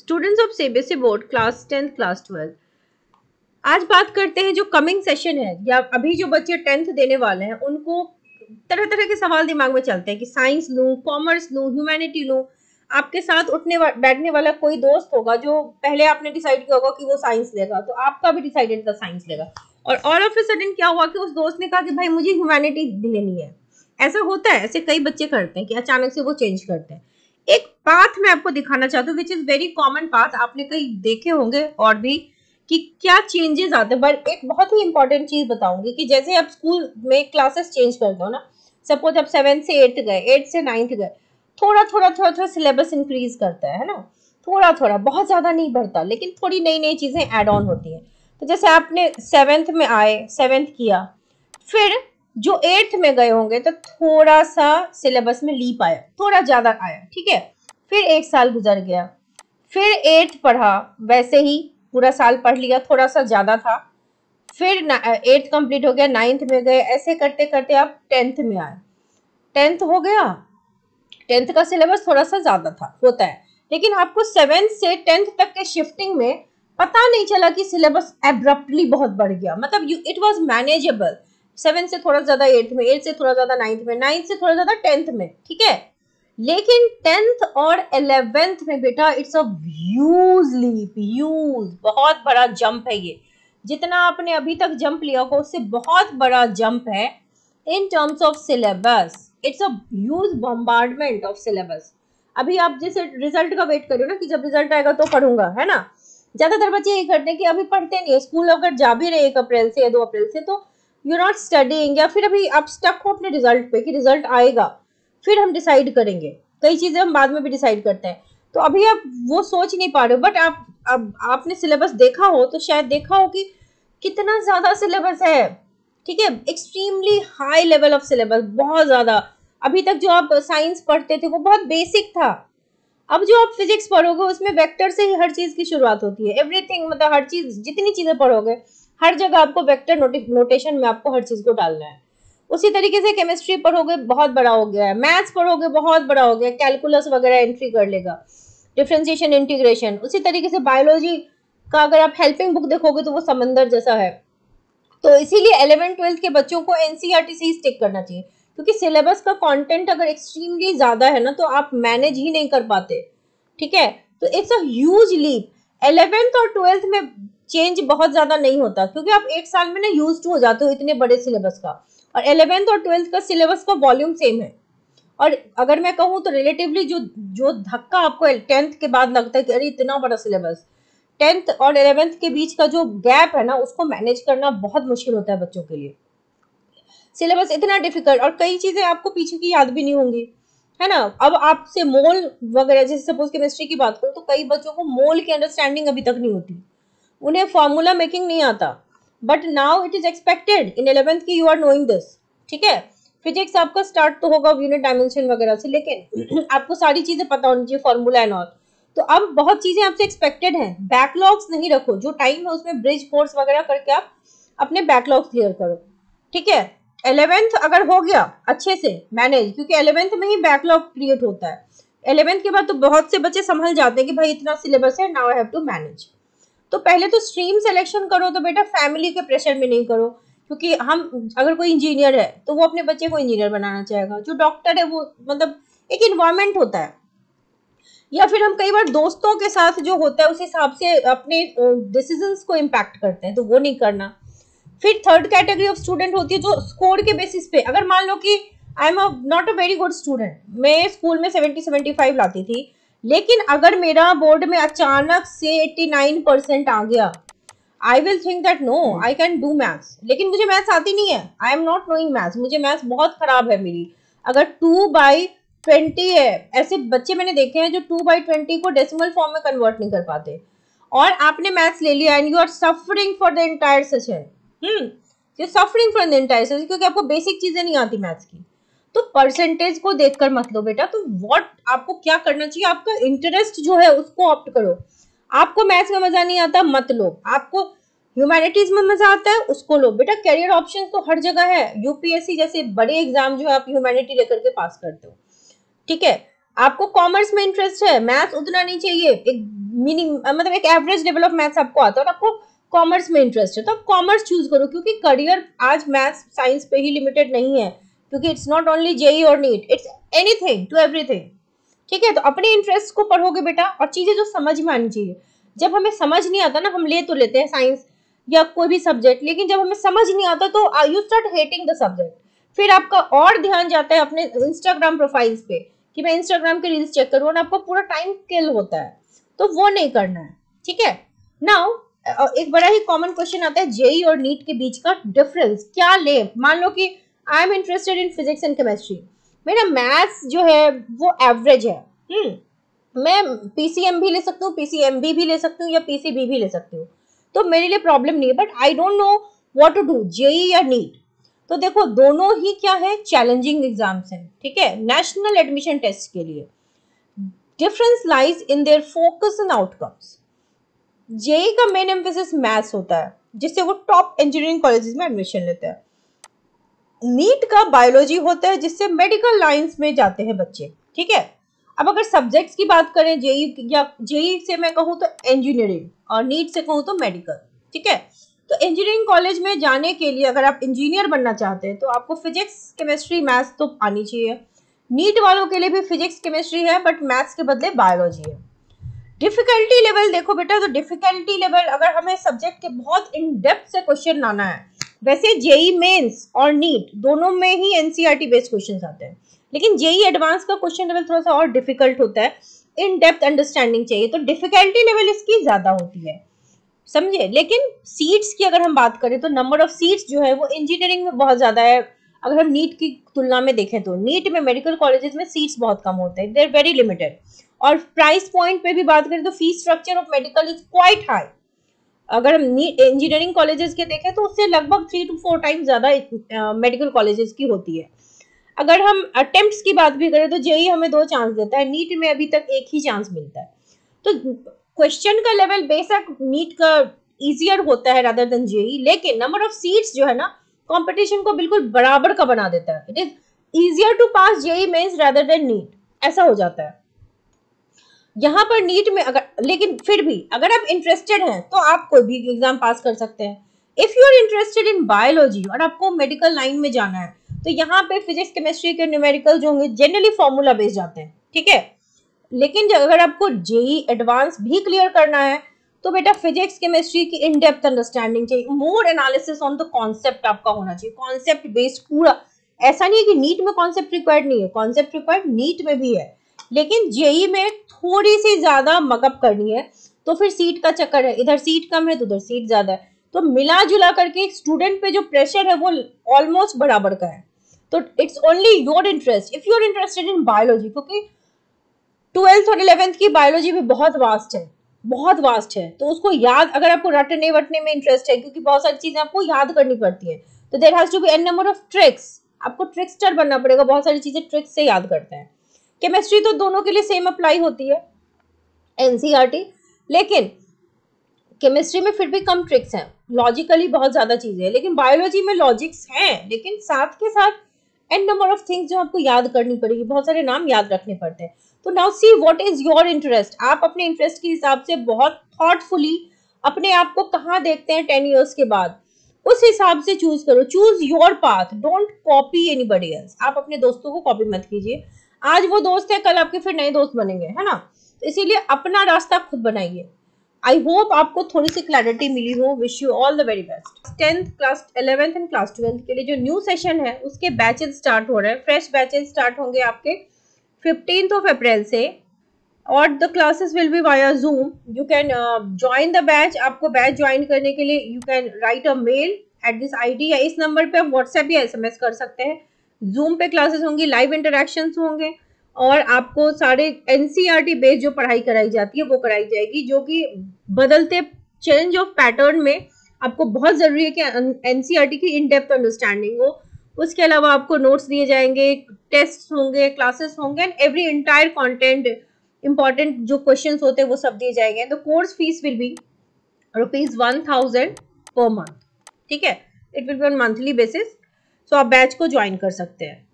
Students of CBSE board class tenth class twelfth आज बात करते हैं जो कमिंग सेशन है या अभी जो बच्चे टेंथ देने वाले हैं उनको तरह तरह के सवाल दिमाग में चलते हैं कि साइंस लू कॉमर्स लू ह्यूमैनिटी लू आपके साथ उठने वा, बैठने वाला कोई दोस्त होगा जो पहले आपने डिसाइड किया होगा कि वो साइंस लेगा तो आपका भी डिसाइडेड था साइंस लेगा और ऑल ऑफ ए सडन क्या हुआ कि उस दोस्त ने कहा कि भाई मुझे ह्यूमैनिटी लेनी है ऐसा होता है ऐसे कई बच्चे करते हैं कि अचानक से वो चेंज करते हैं एक पाथ मैं आपको दिखाना चाहती हूँ which is very common path आपने कहीं देखे होंगे और भी कि क्या चेंजेस आते हैं बट एक बहुत ही इंपॉर्टेंट चीज बताऊंगी कि जैसे आप स्कूल में क्लासेस चेंज कर दो ना सपोज आप सेवन से एट्थ गए एट से नाइन्थ गए थोड़ा थोड़ा थोड़ा थोड़ा सिलेबस इंक्रीज करता है ना थोड़ा थोड़ा बहुत ज़्यादा नहीं बढ़ता लेकिन थोड़ी नई नई चीज़ें एड ऑन होती है तो जैसे आपने सेवेंथ में आए सेवेंथ किया फिर जो एट्थ में गए होंगे तो थोड़ा सा सिलेबस में लीप आया थोड़ा ज़्यादा आया ठीक है फिर एक साल गुजर गया फिर एट्थ पढ़ा वैसे ही पूरा साल पढ़ लिया थोड़ा सा ज़्यादा था फिर एट्थ कंप्लीट हो गया नाइन्थ में गए ऐसे करते करते आप टेंथ में आए टेंथ हो गया टेंथ का सिलेबस थोड़ा सा ज़्यादा था होता है लेकिन आपको सेवेंथ से टेंथ तक के शिफ्टिंग में पता नहीं चला कि सिलेबस एब्रप्टली बहुत बढ़ गया मतलब you it was manageable seven से थोड़ा ज्यादा एट्थ में एट से थोड़ा ज्यादा नाइन्थ में नाइन्थ से थोड़ा ज्यादा टेंथ में ठीक है लेकिन टेंथ और एलेवेंथ में बेटा it's a huge leap huge बहुत बड़ा जंप है ये जितना आपने अभी तक जंप लिया होगा उससे बहुत बड़ा जंप है in terms of syllabus it's a huge bombardment of syllabus अभी आप जैसे रिजल्ट का वेट करो ना कि जब रिजल्ट आएगा तो पढ़ूंगा है ना ज्यादातर बच्चे ये करते हैं कि अभी पढ़ते नहीं है स्कूल अगर जा भी रहे एक अप्रैल से या दो अप्रैल से तो यू नॉट स्टडिंग या फिर अभी आप स्टक हो अपने रिजल्ट पे कि रिजल्ट आएगा फिर हम डिसाइड करेंगे कई चीज़ें हम बाद में भी डिसाइड करते हैं तो अभी आप वो सोच नहीं पा रहे हो बट आप अब आपने सिलेबस देखा हो तो शायद देखा हो कि कितना ज़्यादा सिलेबस है ठीक है extremely high level of syllabus बहुत ज़्यादा अभी तक जो आप साइंस पढ़ते थे वो बहुत बेसिक था अब जो आप फिजिक्स पढ़ोगे उसमें वेक्टर से ही हर चीज़ की शुरुआत होती है एवरीथिंग मतलब हर चीज़ जितनी चीज़ें पढ़ोगे हर जगह आपको वेक्टर नोटेशन में आपको हर चीज़ को डालना है उसी तरीके से केमिस्ट्री पढ़ोगे बहुत बड़ा हो गया है मैथ्स पढ़ोगे बहुत बड़ा हो गया कैलकुलस वगैरह एंट्री कर लेगा डिफ्रेंसिएशन इंटीग्रेशन उसी तरीके से बायोलॉजी का अगर आप हेल्पिंग बुक देखोगे तो वो समंदर जैसा है तो इसीलिए एलेवन ट्वेल्थ के बच्चों को एनसीईआरटी से ही स्टिक करना चाहिए क्योंकि सिलेबस का कंटेंट अगर एक्सट्रीमली ज़्यादा है ना तो आप मैनेज ही नहीं कर पाते ठीक है तो it's a huge leap eleventh और ट्वेल्थ में चेंज बहुत ज़्यादा नहीं होता क्योंकि आप एक साल में ना यूज हो जाते हो इतने बड़े सिलेबस का और एलेवेंथ और ट्वेल्थ का सिलेबस का वॉल्यूम सेम है और अगर मैं कहूँ तो रिलेटिवली जो जो धक्का आपको टेंथ के बाद लगता है कि अरे इतना बड़ा सिलेबस टेंथ और एलेवेंथ के बीच का जो गैप है ना उसको मैनेज करना बहुत मुश्किल होता है बच्चों के लिए सिलेबस इतना डिफिकल्ट और कई चीज़ें आपको पीछे की याद भी नहीं होंगी है ना अब आपसे मोल वगैरह जैसे सपोज केमिस्ट्री की बात करूँ तो कई बच्चों को मोल की अंडरस्टैंडिंग अभी तक नहीं होती उन्हें फॉर्मूला मेकिंग नहीं आता but now it is expected in eleventh की यू आर नोइंग दिस ठीक है फिजिक्स आपका स्टार्ट तो होगा यूनिट डायमेंशन वगैरह से लेकिन आपको सारी चीज़ें पता होनी चाहिए फॉर्मूला एंड ऑल तो अब बहुत चीज़ें आपसे एक्सपेक्टेड हैं बैकलॉग्स नहीं रखो जो टाइम है उसमें ब्रिज कोर्स वगैरह करके आप अपने बैकलॉग्स क्लियर करो ठीक है एलेवेंथ अगर हो गया अच्छे से मैनेज क्योंकि एलेवेंथ में ही बैकलॉग क्रिएट होता है एलेवेंथ के बाद तो बहुत से बच्चे संभल जाते हैं कि भाई इतना सिलेबस है now I have to manage तो पहले तो स्ट्रीम सिलेक्शन करो तो बेटा फैमिली के प्रेशर में नहीं करो क्योंकि हम अगर कोई इंजीनियर है तो वो अपने बच्चे को इंजीनियर बनाना चाहेगा जो डॉक्टर है वो मतलब एक इन्वायरमेंट होता है या फिर हम कई बार दोस्तों के साथ जो होता है उस हिसाब से अपने डिसीजन को इम्पैक्ट करते हैं तो वो नहीं करना फिर थर्ड कैटेगरी ऑफ स्टूडेंट होती है जो स्कोर के बेसिस पे अगर मान लो कि I am not a very good student मैं स्कूल में सेवेंटी सेवेंटी फाइव लाती थी लेकिन अगर मेरा बोर्ड में अचानक से एट्टी नाइन परसेंट आ गया I will think that no I can do maths लेकिन मुझे मैथ्स आती नहीं है I am not knowing maths मुझे मैथ्स बहुत ख़राब है मेरी अगर टू बाई ट्वेंटी है ऐसे बच्चे मैंने देखे हैं जो टू बाई ट्वेंटी को डेसिमल फॉर्म में कन्वर्ट नहीं कर पाते और आपने मैथ्स ले लिया and you are suffering for the entire session hmm suffering from the entire syllabus क्योंकि आपको बेसिक चीजें नहीं आती मैथ्स की तो परसेंटेज को देखकर मत लो बेटा तो व्हाट आपको क्या करना चाहिए आपका इंटरेस्ट जो है उसको ऑप्ट करो आपको मैथ्स में मजा नहीं आता मत लो आपको ह्यूमैनिटीज में मजा आता है उसको लो बेटा करियर ऑप्शन तो हर जगह है यूपीएससी जैसे बड़े एग्जाम जो है आप ह्यूमैनिटी लेकर के पास करते हो ठीक है आपको कॉमर्स में इंटरेस्ट है मैथ्स उतना नहीं चाहिए एक मिनिम मतलब एक एवरेज लेवल ऑफ मैथ्स आपको आता है और आपको कॉमर्स में इंटरेस्ट है तो आप कॉमर्स चूज करो क्योंकि करियर आज मैथ्स साइंस पे ही लिमिटेड नहीं है क्योंकि इट्स नॉट ओनली जेई और NEET it's anything to everything ठीक है तो अपने इंटरेस्ट को पढ़ोगे बेटा और चीज़ें जो समझ में आनी चाहिए जब हमें समझ नहीं आता ना हम ले तो लेते हैं साइंस या कोई भी सब्जेक्ट लेकिन जब हमें समझ नहीं आता तो I you start hating the subject फिर आपका और ध्यान जाता है अपने इंस्टाग्राम प्रोफाइल्स पे कि मैं इंस्टाग्राम के रील्स चेक करूँ और आपको पूरा टाइम किल होता है तो वो नहीं करना है ठीक है नाउ एक बड़ा ही कॉमन क्वेश्चन आता है जेई e और नीट के बीच का डिफरेंस क्या ले मान लो कि I am interested in physics and chemistry मेरा मैथ्स जो है वो एवरेज है हम्म। मैं पीसीएम भी ले सकती हूँ पीसीएमबी भी ले सकती हूँ या पीसीबी भी ले सकती हूँ तो मेरे लिए प्रॉब्लम नहीं है but I don't know what to do JEE या नीट तो देखो दोनों ही क्या है चैलेंजिंग एग्जाम्स हैं ठीक है नेशनल एडमिशन टेस्ट के लिए difference lies in their focus and outcomes JEE का मेन एम्फेसिस मैथ्स होता है जिससे वो टॉप इंजीनियरिंग कॉलेजेस में एडमिशन लेते हैं नीट का बायोलॉजी होता है जिससे मेडिकल लाइंस में जाते हैं बच्चे ठीक है अब अगर सब्जेक्ट्स की बात करें जेई या जेई से मैं कहूँ तो इंजीनियरिंग और नीट से कहूँ तो मेडिकल ठीक है तो इंजीनियरिंग कॉलेज में जाने के लिए अगर आप इंजीनियर बनना चाहते हैं तो आपको फिजिक्स केमिस्ट्री मैथ्स तो आनी चाहिए नीट वालों के लिए भी फिजिक्स केमिस्ट्री है बट मैथ्स के बदले बायोलॉजी है डिफिकल्टी लेवल देखो बेटा तो डिफिकल्टी लेवल अगर हमें सब्जेक्ट के बहुत इन डेप्थ से क्वेश्चन लाना है वैसे जेई मेंस और नीट दोनों में ही एनसीईआरटी बेस्ड क्वेश्चन आते हैं लेकिन जेई एडवांस का क्वेश्चन लेवल थोड़ा सा और डिफिकल्ट होता है इन डेप्थ अंडरस्टैंडिंग चाहिए तो डिफिकल्टी लेवल इसकी ज्यादा होती है समझे लेकिन सीट्स की अगर हम बात करें तो नंबर ऑफ सीट्स जो है वो इंजीनियरिंग में बहुत ज्यादा है अगर हम नीट की तुलना में देखें तो नीट में मेडिकल कॉलेजेस में सीट्स बहुत कम होते हैं देर वेरी लिमिटेड और प्राइस पॉइंट पे भी बात करें तो fees structure of medical is quite high अगर हम इंजीनियरिंग कॉलेजेस के देखें तो उससे लगभग थ्री टू फोर टाइम ज़्यादा मेडिकल कॉलेजेस की होती है अगर हम अटेम्प्ट की बात भी करें तो जेई e हमें दो चांस देता है नीट में अभी तक एक ही चांस मिलता है तो क्वेश्चन का लेवल बेसक नीट का इजियर होता है रादर देन जेई लेकिन नंबर ऑफ सीट्स जो है ना कंपटीशन को बिल्कुल बराबर का बना देता है it is easier to pass JEE mains rather than NEET ऐसा हो जाता है यहाँ पर नीट में अगर लेकिन फिर भी अगर आप इंटरेस्टेड हैं तो आप कोई भी एग्जाम पास कर सकते हैं if you are interested in biology और आपको मेडिकल लाइन में जाना है तो यहाँ पे फिजिक्स केमिस्ट्री के न्यूमेरिकल जो होंगे जनरली फॉर्मूला बेस्ड जाते हैं ठीक है लेकिन अगर आपको जेई एडवांस e भी क्लियर करना है तो बेटा फिजिक्स केमिस्ट्री की इन डेप्थ अंडरस्टैंडिंग चाहिए more analysis on the concept आपका होना चाहिए कॉन्सेप्ट बेस्ड पूरा ऐसा नहीं है कि नीट में कॉन्सेप्ट रिक्वायर्ड नहीं है कॉन्सेप्ट रिक्वायर्ड नीट में भी है लेकिन जेई में थोड़ी सी ज़्यादा मकअप करनी है तो फिर सीट का चक्कर है इधर सीट कम है तो उधर सीट ज़्यादा है तो मिला जुला करके स्टूडेंट पे जो प्रेशर है वो ऑलमोस्ट बराबर का है तो it's only your interest if you are interested in biology क्योंकि ट्वेल्थ और इलेवेंथ की बायोलॉजी भी बहुत वास्ट है बहुत वास्ट है तो उसको याद अगर आपको रटने वटने में इंटरेस्ट है क्योंकि बहुत सारी चीज़ें आपको याद करनी पड़ती है तो there has to be an number of tricks आपको ट्रिक्सटर बनना पड़ेगा बहुत सारी चीज़ें ट्रिक्स से याद करते हैं केमिस्ट्री तो दोनों के लिए सेम अप्लाई होती है एनसीईआरटी e लेकिन केमिस्ट्री में फिर भी कम ट्रिक्स हैं लॉजिकली बहुत ज़्यादा चीज़ें हैं लेकिन बायोलॉजी में लॉजिक्स हैं लेकिन साथ के साथ एंड नंबर ऑफ थिंग्स जो आपको याद करनी पड़ेगी बहुत सारे नाम याद रखने पड़ते हैं तो now see what is your interest आप अपने इंटरेस्ट के हिसाब से बहुत थॉटफुली अपने आप को कहाँ देखते हैं टेन ईयर्स के बाद उस हिसाब से चूज करो choose your path don't copy anybody else आप अपने दोस्तों को कॉपी मत कीजिए आज वो दोस्त है कल आपके फिर नए दोस्त बनेंगे है ना तो इसीलिए अपना रास्ता खुद बनाइए आई होप आपको थोड़ी सी क्लैरिटी मिली हो wish you all the very best tenth class eleventh and class twelfth के लिए जो न्यू सेशन है उसके बैचेज स्टार्ट हो रहे हैं फ्रेश बैचेज स्टार्ट होंगे आपके फिफ्टीन ऑफ अप्रैल से और the classes will be via Zoom you can join the batch आपको बैच ज्वाइन करने के लिए you can write a mail at this I या इस नंबर पे आप व्हाट्सएप या एस कर सकते हैं जूम पे क्लासेस होंगी लाइव इंटरेक्शन होंगे और आपको सारे एन बेस्ड e जो पढ़ाई कराई जाती है वो कराई जाएगी जो कि बदलते चेंज ऑफ पैटर्न में आपको बहुत ज़रूरी है कि एन e की इन डेप्थ अंडरस्टैंडिंग हो उसके अलावा आपको नोट्स दिए जाएंगे टेस्ट होंगे क्लासेस होंगे and every entire content important जो क्वेश्चन होते हैं वो सब दिए जाएंगे तो course fees will be rupees one thousand per month ठीक है it will be on monthly basis तो आप बैच को ज्वाइन कर सकते हैं